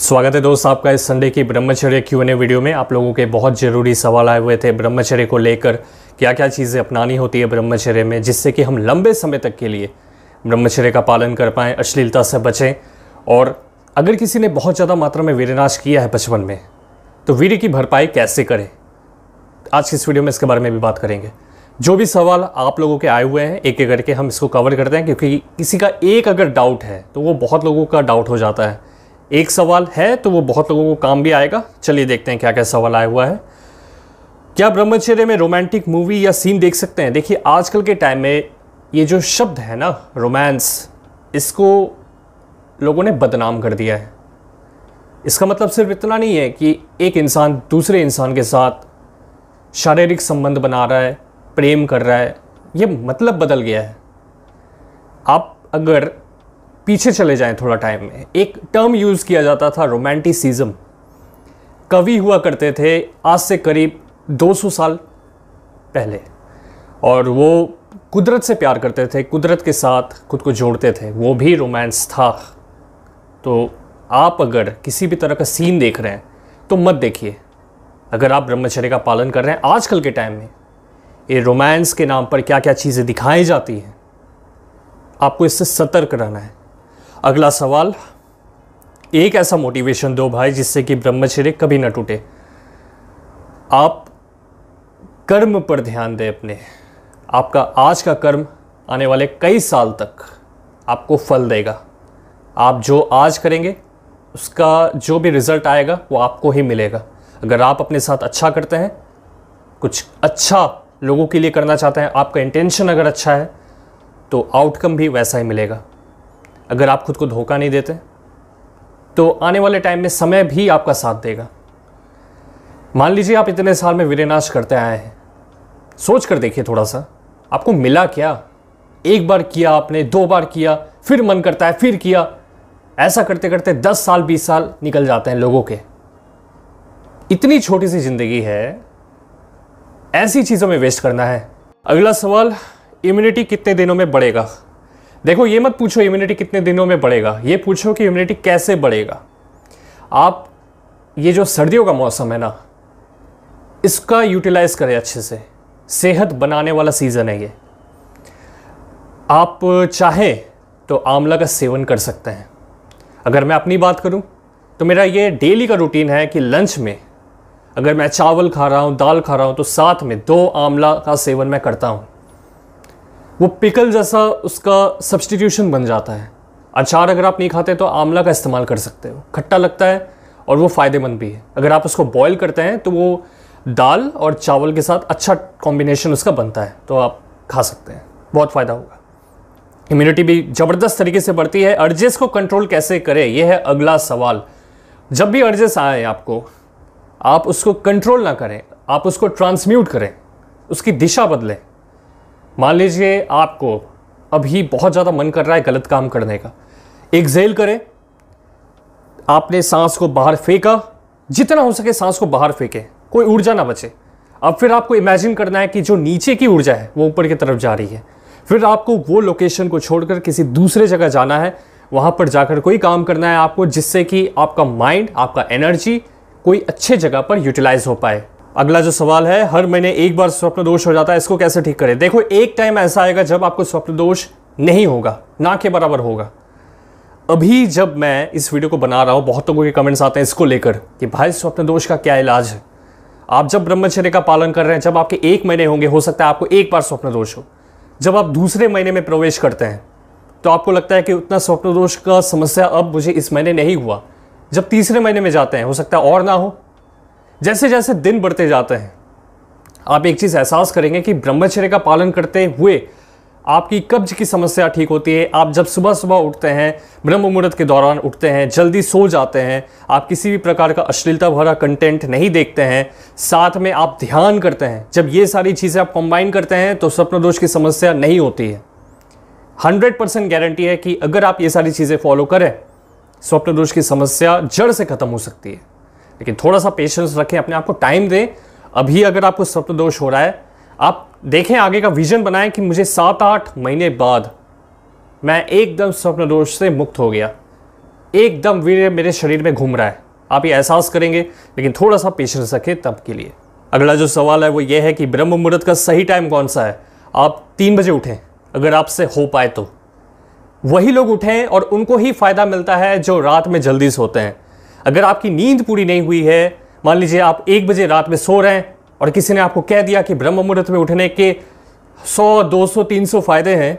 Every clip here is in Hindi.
स्वागत है दोस्त आपका इस संडे की ब्रह्मचर्य क्यू एन वीडियो में आप लोगों के बहुत ज़रूरी सवाल आए हुए थे ब्रह्मचर्य को लेकर क्या क्या चीज़ें अपनानी होती है ब्रह्मचर्य में जिससे कि हम लंबे समय तक के लिए ब्रह्मचर्य का पालन कर पाएँ अश्लीलता से बचें और अगर किसी ने बहुत ज़्यादा मात्रा में वीरनाश किया है बचपन में तो वीर की भरपाई कैसे करें आज की इस वीडियो में इसके बारे में भी बात करेंगे जो भी सवाल आप लोगों के आए हुए हैं एक एक करके हम इसको कवर करते हैं क्योंकि किसी का एक अगर डाउट है तो वो बहुत लोगों का डाउट हो जाता है एक सवाल है तो वो बहुत लोगों को काम भी आएगा चलिए देखते हैं क्या क्या सवाल आया हुआ है क्या ब्रह्मचर्य में रोमांटिक मूवी या सीन देख सकते हैं देखिए आजकल के टाइम में ये जो शब्द है ना रोमांस इसको लोगों ने बदनाम कर दिया है इसका मतलब सिर्फ इतना नहीं है कि एक इंसान दूसरे इंसान के साथ शारीरिक संबंध बना रहा है प्रेम कर रहा है ये मतलब बदल गया है आप अगर पीछे चले जाएं थोड़ा टाइम में एक टर्म यूज़ किया जाता था रोमांटिसिज्म कवि हुआ करते थे आज से करीब 200 साल पहले और वो कुदरत से प्यार करते थे कुदरत के साथ खुद को जोड़ते थे वो भी रोमांस था तो आप अगर किसी भी तरह का सीन देख रहे हैं तो मत देखिए अगर आप ब्रह्मचर्य का पालन कर रहे हैं आजकल के टाइम में ये रोमांस के नाम पर क्या क्या चीज़ें दिखाई जाती हैं आपको इससे सतर्क रहना है अगला सवाल एक ऐसा मोटिवेशन दो भाई जिससे कि ब्रह्मचर्य कभी ना टूटे आप कर्म पर ध्यान दें अपने आपका आज का कर्म आने वाले कई साल तक आपको फल देगा आप जो आज करेंगे उसका जो भी रिज़ल्ट आएगा वो आपको ही मिलेगा अगर आप अपने साथ अच्छा करते हैं कुछ अच्छा लोगों के लिए करना चाहते हैं आपका इंटेंशन अगर अच्छा है तो आउटकम भी वैसा ही मिलेगा अगर आप खुद को धोखा नहीं देते तो आने वाले टाइम में समय भी आपका साथ देगा मान लीजिए आप इतने साल में वीरेनाश करते आए हैं सोच कर देखिए थोड़ा सा आपको मिला क्या एक बार किया आपने दो बार किया फिर मन करता है फिर किया ऐसा करते करते दस साल बीस साल निकल जाते हैं लोगों के इतनी छोटी सी ज़िंदगी है ऐसी चीज़ों में वेस्ट करना है अगला सवाल इम्यूनिटी कितने दिनों में बढ़ेगा देखो ये मत पूछो इम्यूनिटी कितने दिनों में बढ़ेगा ये पूछो कि इम्यूनिटी कैसे बढ़ेगा आप ये जो सर्दियों का मौसम है ना इसका यूटिलाइज़ करें अच्छे से सेहत बनाने वाला सीज़न है ये आप चाहें तो आंवला का सेवन कर सकते हैं अगर मैं अपनी बात करूं तो मेरा ये डेली का रूटीन है कि लंच में अगर मैं चावल खा रहा हूं दाल खा रहा हूं तो साथ में दो आंवला का सेवन मैं करता हूं वो पिकल जैसा उसका सब्सटीट्यूशन बन जाता है अचार अगर आप नहीं खाते तो आंवला का इस्तेमाल कर सकते हो खट्टा लगता है और वो फ़ायदेमंद भी है अगर आप उसको बॉयल करते हैं तो वो दाल और चावल के साथ अच्छा कॉम्बिनेशन उसका बनता है तो आप खा सकते हैं बहुत फ़ायदा होगा इम्यूनिटी भी ज़बरदस्त तरीके से बढ़ती है अर्जेस को कंट्रोल कैसे करें यह है अगला सवाल जब भी अर्जेस आए आपको आप उसको कंट्रोल ना करें आप उसको ट्रांसम्यूट करें उसकी दिशा बदलें मान लीजिए आपको अभी बहुत ज़्यादा मन कर रहा है गलत काम करने का जेल करें आपने सांस को बाहर फेंका जितना हो सके सांस को बाहर फेंके कोई ऊर्जा ना बचे अब फिर आपको इमेजिन करना है कि जो नीचे की ऊर्जा है वो ऊपर की तरफ जा रही है फिर आपको वो लोकेशन को छोड़कर किसी दूसरे जगह जाना है वहाँ पर जाकर कोई काम करना है आपको जिससे कि आपका माइंड आपका एनर्जी कोई अच्छे जगह पर यूटिलाइज हो पाए अगला जो सवाल है हर महीने एक बार स्वप्न दोष हो जाता है इसको कैसे ठीक करें देखो एक टाइम ऐसा आएगा जब आपको स्वप्न दोष नहीं होगा ना के बराबर होगा अभी जब मैं इस वीडियो को बना रहा हूँ बहुत लोगों के कमेंट्स आते हैं इसको लेकर कि भाई स्वप्न दोष का क्या इलाज है आप जब ब्रह्मचर्य का पालन कर रहे हैं जब आपके एक महीने होंगे हो सकता है आपको एक बार स्वप्न दोष हो जब आप दूसरे महीने में प्रवेश करते हैं तो आपको लगता है कि उतना स्वप्न दोष का समस्या अब मुझे इस महीने नहीं हुआ जब तीसरे महीने में जाते हैं हो सकता है और ना हो जैसे जैसे दिन बढ़ते जाते हैं आप एक चीज़ एहसास करेंगे कि ब्रह्मचर्य का पालन करते हुए आपकी कब्ज की समस्या ठीक होती है आप जब सुबह सुबह उठते हैं ब्रह्म मुहूर्त के दौरान उठते हैं जल्दी सो जाते हैं आप किसी भी प्रकार का अश्लीलता भरा कंटेंट नहीं देखते हैं साथ में आप ध्यान करते हैं जब ये सारी चीज़ें आप कंबाइन करते हैं तो स्वप्न दोष की समस्या नहीं होती है हंड्रेड परसेंट गारंटी है कि अगर आप ये सारी चीज़ें फॉलो करें स्वप्न दोष की समस्या जड़ से ख़त्म हो सकती है लेकिन थोड़ा सा पेशेंस रखें अपने आप को टाइम दें अभी अगर आपको स्वप्न दोष हो रहा है आप देखें आगे का विजन बनाएं कि मुझे सात आठ महीने बाद मैं एकदम स्वप्न दोष से मुक्त हो गया एकदम वीर मेरे शरीर में घूम रहा है आप ये एहसास करेंगे लेकिन थोड़ा सा पेशेंस रखें तब के लिए अगला जो सवाल है वो ये है कि ब्रह्म मुहूर्त का सही टाइम कौन सा है आप तीन बजे उठें अगर आपसे हो पाए तो वही लोग उठें और उनको ही फ़ायदा मिलता है जो रात में जल्दी सोते हैं अगर आपकी नींद पूरी नहीं हुई है मान लीजिए आप एक बजे रात में सो रहे हैं और किसी ने आपको कह दिया कि ब्रह्म मुहूर्त में उठने के 100, 200, 300 फायदे हैं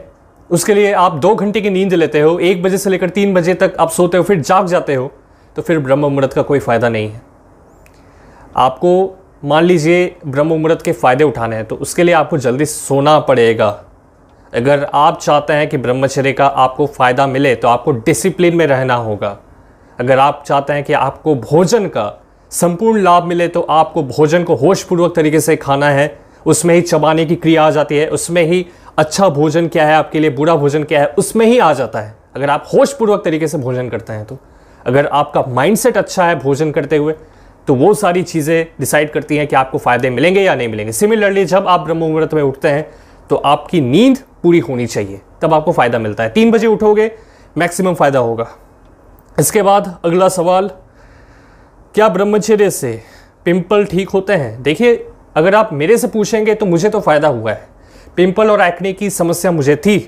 उसके लिए आप दो घंटे की नींद लेते हो एक बजे से लेकर तीन बजे तक आप सोते हो फिर जाग जाते हो तो फिर ब्रह्म मुहूर्त का कोई फ़ायदा नहीं है आपको मान लीजिए ब्रह्म मुहूर्त के फ़ायदे उठाने हैं तो उसके लिए आपको जल्दी सोना पड़ेगा अगर आप चाहते हैं कि ब्रह्मचर्य का आपको फ़ायदा मिले तो आपको डिसिप्लिन में रहना होगा अगर आप चाहते हैं कि आपको भोजन का संपूर्ण लाभ मिले तो आपको भोजन को होशपूर्वक तरीके से खाना है उसमें ही चबाने की क्रिया आ जाती है उसमें ही अच्छा भोजन क्या है आपके लिए बुरा भोजन क्या है उसमें ही आ जाता है अगर आप होशपूर्वक तरीके से भोजन करते हैं तो अगर आपका माइंडसेट अच्छा है भोजन करते हुए तो वो सारी चीज़ें डिसाइड करती हैं कि आपको फ़ायदे मिलेंगे या नहीं मिलेंगे सिमिलरली जब आप ब्रह्म मुहूर्त में उठते हैं तो आपकी नींद पूरी होनी चाहिए तब आपको फ़ायदा मिलता है तीन बजे उठोगे मैक्सिमम फ़ायदा होगा इसके बाद अगला सवाल क्या ब्रह्मचर्य से पिंपल ठीक होते हैं देखिए अगर आप मेरे से पूछेंगे तो मुझे तो फ़ायदा हुआ है पिंपल और एक्ने की समस्या मुझे थी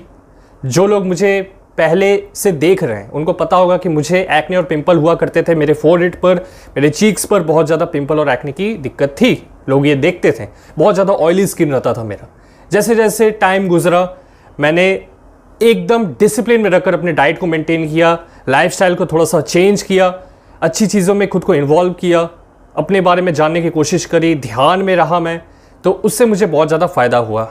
जो लोग मुझे पहले से देख रहे हैं उनको पता होगा कि मुझे एक्ने और पिंपल हुआ करते थे मेरे फोर पर मेरे चीक्स पर बहुत ज़्यादा पिंपल और एक्ने की दिक्कत थी लोग ये देखते थे बहुत ज़्यादा ऑयली स्किन रहता था मेरा जैसे जैसे टाइम गुजरा मैंने एकदम डिसिप्लिन में रखकर अपने डाइट को मेंटेन किया लाइफस्टाइल को थोड़ा सा चेंज किया अच्छी चीज़ों में खुद को इन्वॉल्व किया अपने बारे में जानने की कोशिश करी ध्यान में रहा मैं तो उससे मुझे बहुत ज़्यादा फ़ायदा हुआ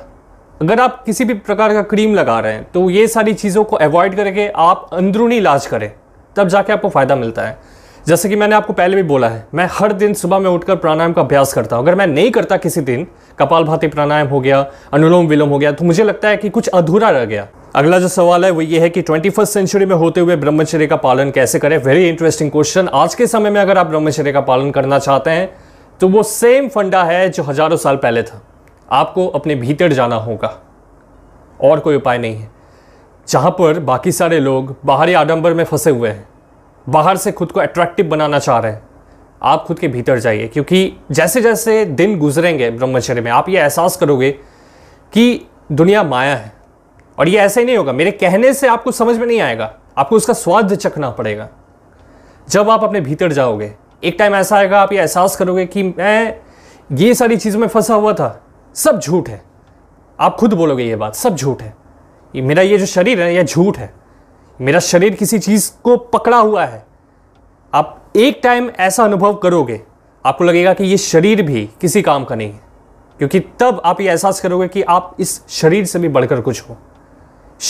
अगर आप किसी भी प्रकार का क्रीम लगा रहे हैं तो ये सारी चीज़ों को अवॉइड करके आप अंदरूनी इलाज करें तब जाके आपको फ़ायदा मिलता है जैसे कि मैंने आपको पहले भी बोला है मैं हर दिन सुबह में उठकर प्राणायाम का अभ्यास करता हूँ अगर मैं नहीं करता किसी दिन कपाल भाती प्राणायाम हो गया अनुलोम विलोम हो गया तो मुझे लगता है कि कुछ अधूरा रह गया अगला जो सवाल है वो ये है कि ट्वेंटी फर्स्ट सेंचुरी में होते हुए ब्रह्मचर्य का पालन कैसे करें वेरी इंटरेस्टिंग क्वेश्चन आज के समय में अगर आप ब्रह्मचर्य का पालन करना चाहते हैं तो वो सेम फंडा है जो हजारों साल पहले था आपको अपने भीतर जाना होगा और कोई उपाय नहीं है जहाँ पर बाकी सारे लोग बाहरी आडंबर में फंसे हुए हैं बाहर से खुद को अट्रैक्टिव बनाना चाह रहे हैं आप खुद के भीतर जाइए क्योंकि जैसे जैसे दिन गुजरेंगे ब्रह्मचर्य में आप ये एहसास करोगे कि दुनिया माया है और ये ऐसा ही नहीं होगा मेरे कहने से आपको समझ में नहीं आएगा आपको उसका स्वाद चखना पड़ेगा जब आप अपने भीतर जाओगे एक टाइम ऐसा आएगा आप ये एहसास करोगे कि मैं ये सारी चीज़ों में फंसा हुआ था सब झूठ है आप खुद बोलोगे ये बात सब झूठ है ये मेरा ये जो शरीर है यह झूठ है मेरा शरीर किसी चीज़ को पकड़ा हुआ है आप एक टाइम ऐसा अनुभव करोगे आपको लगेगा कि ये शरीर भी किसी काम का नहीं है क्योंकि तब आप ये एहसास करोगे कि आप इस शरीर से भी बढ़कर कुछ हो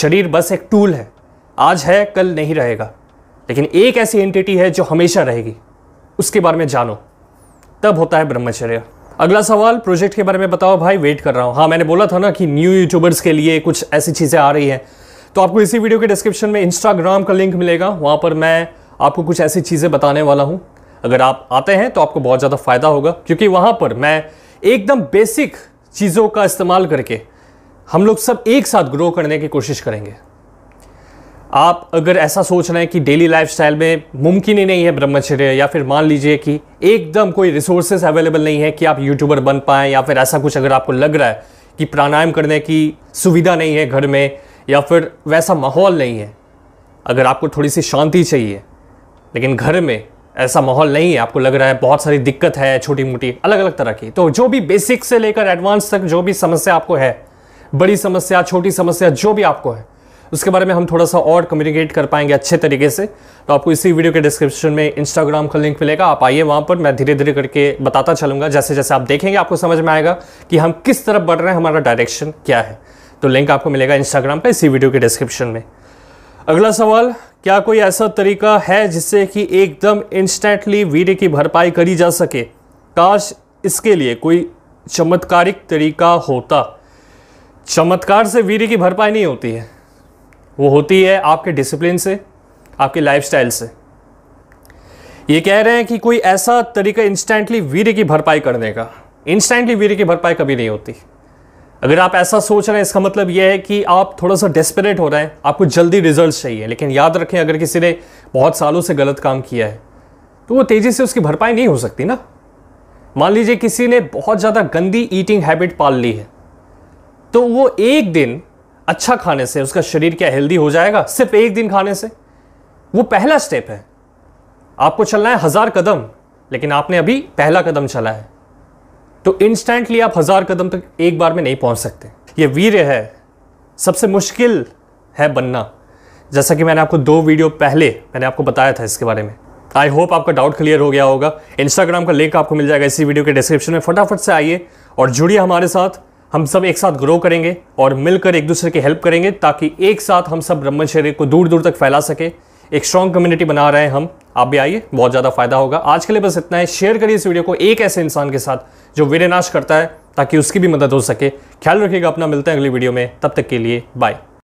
शरीर बस एक टूल है आज है कल नहीं रहेगा लेकिन एक ऐसी एंटिटी है जो हमेशा रहेगी उसके बारे में जानो तब होता है ब्रह्मचर्य अगला सवाल प्रोजेक्ट के बारे में बताओ भाई वेट कर रहा हूँ हाँ मैंने बोला था ना कि न्यू यूट्यूबर्स के लिए कुछ ऐसी चीज़ें आ रही हैं तो आपको इसी वीडियो के डिस्क्रिप्शन में इंस्टाग्राम का लिंक मिलेगा वहाँ पर मैं आपको कुछ ऐसी चीज़ें बताने वाला हूँ अगर आप आते हैं तो आपको बहुत ज़्यादा फ़ायदा होगा क्योंकि वहाँ पर मैं एकदम बेसिक चीज़ों का इस्तेमाल करके हम लोग सब एक साथ ग्रो करने की कोशिश करेंगे आप अगर ऐसा सोच रहे हैं कि डेली लाइफ में मुमकिन ही नहीं है ब्रह्मचर्य या फिर मान लीजिए कि एकदम कोई रिसोर्सेस अवेलेबल नहीं है कि आप यूट्यूबर बन पाएँ या फिर ऐसा कुछ अगर आपको लग रहा है कि प्राणायाम करने की सुविधा नहीं है घर में या फिर वैसा माहौल नहीं है अगर आपको थोड़ी सी शांति चाहिए लेकिन घर में ऐसा माहौल नहीं है आपको लग रहा है बहुत सारी दिक्कत है छोटी मोटी अलग अलग तरह की तो जो भी बेसिक से लेकर एडवांस तक जो भी समस्या आपको है बड़ी समस्या छोटी समस्या जो भी आपको है उसके बारे में हम थोड़ा सा और कम्युनिकेट कर पाएंगे अच्छे तरीके से तो आपको इसी वीडियो के डिस्क्रिप्शन में इंस्टाग्राम का लिंक मिलेगा आप आइए वहाँ पर मैं धीरे धीरे करके बताता चलूँगा जैसे जैसे आप देखेंगे आपको समझ में आएगा कि हम किस तरफ बढ़ रहे हैं हमारा डायरेक्शन क्या है तो लिंक आपको मिलेगा इंस्टाग्राम पर इसी वीडियो के डिस्क्रिप्शन में अगला सवाल क्या कोई ऐसा तरीका है जिससे कि एकदम इंस्टेंटली वीर की भरपाई करी जा सके काश इसके लिए कोई चमत्कारिक तरीका होता चमत्कार से वीर की भरपाई नहीं होती है वो होती है आपके डिसिप्लिन से आपके लाइफस्टाइल से ये कह रहे हैं कि कोई ऐसा तरीका इंस्टेंटली वीर की भरपाई करने का इंस्टेंटली वीर की भरपाई कभी नहीं होती अगर आप ऐसा सोच रहे हैं इसका मतलब यह है कि आप थोड़ा सा डेस्परेट हो रहे हैं आपको जल्दी रिजल्ट चाहिए लेकिन याद रखें अगर किसी ने बहुत सालों से गलत काम किया है तो वो तेज़ी से उसकी भरपाई नहीं हो सकती ना मान लीजिए किसी ने बहुत ज़्यादा गंदी ईटिंग हैबिट पाल ली है तो वो एक दिन अच्छा खाने से उसका शरीर क्या हेल्दी हो जाएगा सिर्फ एक दिन खाने से वो पहला स्टेप है आपको चलना है हज़ार कदम लेकिन आपने अभी पहला कदम चला है तो इंस्टेंटली आप हज़ार कदम तक एक बार में नहीं पहुंच सकते ये वीर है सबसे मुश्किल है बनना जैसा कि मैंने आपको दो वीडियो पहले मैंने आपको बताया था इसके बारे में आई होप आपका डाउट क्लियर हो गया होगा इंस्टाग्राम का लिंक आपको मिल जाएगा इसी वीडियो के डिस्क्रिप्शन में फटाफट से आइए और जुड़िए हमारे साथ हम सब एक साथ ग्रो करेंगे और मिलकर एक दूसरे की हेल्प करेंगे ताकि एक साथ हम सब ब्रह्मचर्य को दूर दूर तक फैला सके एक स्ट्रॉन्ग कम्युनिटी बना रहे हैं हम आप भी आइए बहुत ज़्यादा फायदा होगा आज के लिए बस इतना है शेयर करिए इस वीडियो को एक ऐसे इंसान के साथ जो वीर्यनाश करता है ताकि उसकी भी मदद हो सके ख्याल रखिएगा अपना मिलते हैं अगली वीडियो में तब तक के लिए बाय